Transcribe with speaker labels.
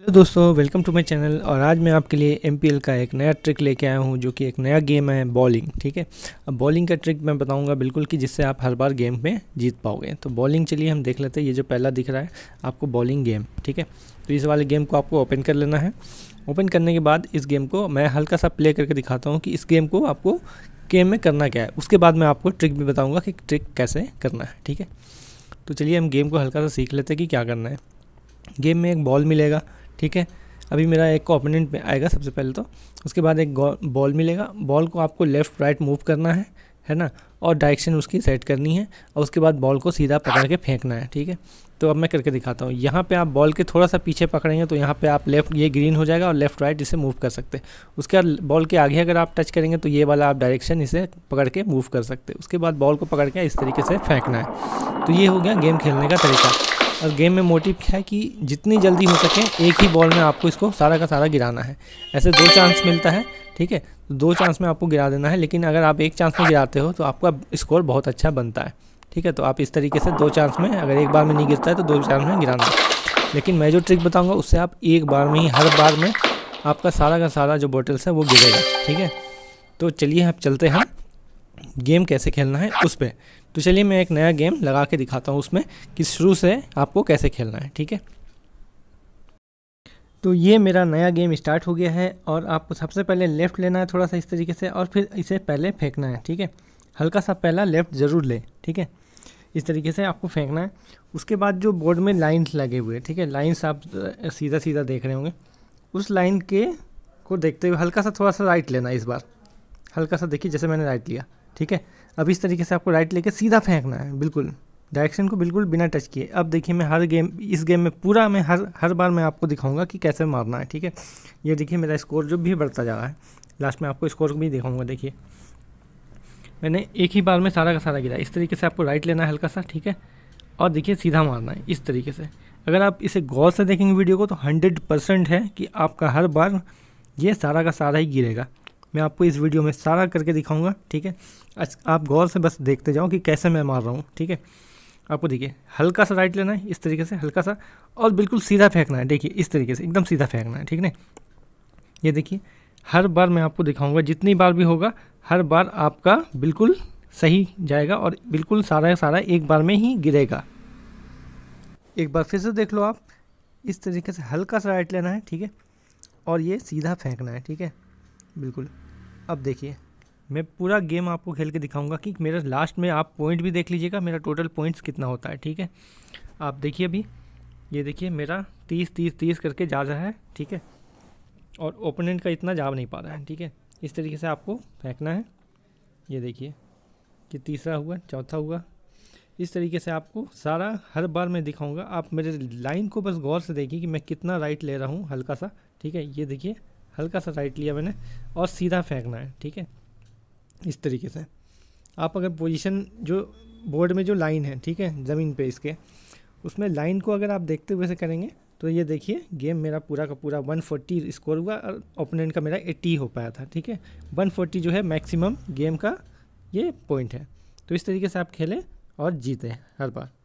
Speaker 1: hello दोस्तों welcome to my channel और आज मैं आपके लिए एम का एक नया ट्रिक लेके आया हूँ जो कि एक नया गेम है बॉलिंग ठीक है अब बॉलिंग का ट्रिक मैं बताऊँगा बिल्कुल कि जिससे आप हर बार गेम में जीत पाओगे तो बॉलिंग चलिए हम देख लेते हैं ये जो पहला दिख रहा है आपको बॉलिंग गेम ठीक है तो इस वाले गेम को आपको ओपन कर लेना है ओपन करने के बाद इस गेम को मैं हल्का सा प्ले करके दिखाता हूँ कि इस गेम को आपको गेम में करना क्या है उसके बाद मैं आपको ट्रिक भी बताऊँगा कि ट्रिक कैसे करना है ठीक है तो चलिए हम गेम को हल्का सा सीख लेते हैं कि क्या करना है गेम में एक बॉल मिलेगा ठीक है अभी मेरा एक ओपोनेंट में आएगा सबसे पहले तो उसके बाद एक बॉल मिलेगा बॉल को आपको लेफ़्ट राइट मूव करना है है ना और डायरेक्शन उसकी सेट करनी है और उसके बाद बॉल को सीधा पकड़ के फेंकना है ठीक है तो अब मैं करके दिखाता हूँ यहाँ पे आप बॉल के थोड़ा सा पीछे पकड़ेंगे तो यहाँ पे आप लेफ़्ट ये ग्रीन हो जाएगा और लेफ़्ट राइट इसे मूव कर सकते हैं उसके बाद बॉल के आगे अगर आप टच करेंगे तो ये वाला आप डायरेक्शन इसे पकड़ के मूव कर सकते उसके बाद बॉल को पकड़ के इस तरीके से फेंकना है तो ये हो गया गेम खेलने का तरीका और गेम में मोटिव है कि जितनी जल्दी हो सके एक ही बॉल में आपको इसको सारा का सारा गिराना है ऐसे दो चांस मिलता है ठीक है तो दो चांस में आपको गिरा देना है लेकिन अगर आप एक चांस में गिराते हो तो आपका स्कोर बहुत अच्छा बनता है ठीक है तो आप इस तरीके से दो चांस में अगर एक बार में नहीं गिरता है तो दो चांस में गिराना लेकिन मैं जो ट्रिक बताऊँगा उससे आप एक बार में ही हर बार में आपका सारा का सारा जो बॉटल्स है वो गिरेगा ठीक है तो चलिए आप चलते हैं गेम कैसे खेलना है उस पर तो चलिए मैं एक नया गेम लगा के दिखाता हूँ उसमें कि शुरू से आपको कैसे खेलना है ठीक है तो ये मेरा नया गेम स्टार्ट हो गया है और आपको सबसे पहले लेफ़्ट लेना है थोड़ा सा इस तरीके से और फिर इसे पहले फेंकना है ठीक है हल्का सा पहला लेफ़्ट ज़रूर ले ठीक है इस तरीके से आपको फेंकना है उसके बाद जो बोर्ड में लाइन्स लगे हुए ठीक है लाइन्स आप सीधा सीधा देख रहे होंगे उस लाइन के को देखते हुए हल्का सा थोड़ा सा राइट लेना इस बार हल्का सा देखिए जैसे मैंने राइट लिया ठीक है अब इस तरीके से आपको राइट लेके सीधा फेंकना है बिल्कुल डायरेक्शन को बिल्कुल बिना टच किए अब देखिए मैं हर गेम इस गेम में पूरा मैं हर हर बार मैं आपको दिखाऊंगा कि कैसे मारना है ठीक है ये देखिए मेरा स्कोर जो भी बढ़ता जा रहा है लास्ट में आपको स्कोर भी दिखाऊंगा देखिए मैंने एक ही बार में सारा का सारा गिरा इस तरीके से आपको राइट लेना है हल्का सा ठीक है और देखिए सीधा मारना है इस तरीके से अगर आप इसे गौर से देखेंगे वीडियो को तो हंड्रेड परसेंट है कि आपका हर बार ये सारा का सारा ही गिरेगा मैं आपको इस वीडियो में सारा करके दिखाऊंगा ठीक है आप गौर से बस देखते जाओ कि कैसे मैं मार रहा हूँ ठीक है आपको देखिए हल्का सा राइट लेना है इस तरीके से हल्का सा और बिल्कुल सीधा फेंकना है देखिए इस तरीके से एकदम सीधा फेंकना है ठीक है ये देखिए हर बार मैं आपको दिखाऊँगा जितनी बार भी होगा हर बार आपका बिल्कुल सही जाएगा और बिल्कुल सारा सारा एक बार में ही गिरेगा एक बार फिर से देख लो आप इस तरीके से हल्का सा राइट लेना है ठीक है और ये सीधा फेंकना है ठीक है बिल्कुल अब देखिए मैं पूरा गेम आपको खेल के दिखाऊंगा कि मेरा लास्ट में आप पॉइंट भी देख लीजिएगा मेरा टोटल पॉइंट्स कितना होता है ठीक है आप देखिए अभी ये देखिए मेरा तीस तीस तीस करके जा रहा है ठीक है और ओपोनेंट का इतना जा नहीं पा रहा है ठीक है इस तरीके से आपको फेंकना है ये देखिए कि तीसरा हुआ चौथा हुआ इस तरीके से आपको सारा हर बार मैं दिखाऊंगा आप मेरे लाइन को बस गौर से देखिए कि मैं कितना राइट ले रहा हूँ हल्का सा ठीक है ये देखिए हल्का सा राइट लिया मैंने और सीधा फेंकना है ठीक है इस तरीके से आप अगर पोजीशन जो बोर्ड में जो लाइन है ठीक है ज़मीन पे इसके उसमें लाइन को अगर आप देखते हुए से करेंगे तो ये देखिए गेम मेरा पूरा का पूरा 140 स्कोर हुआ और ओपोनेंट का मेरा 80 हो पाया था ठीक है 140 जो है मैक्सिमम गेम का ये पॉइंट है तो इस तरीके से आप खेलें और जीतें हर बार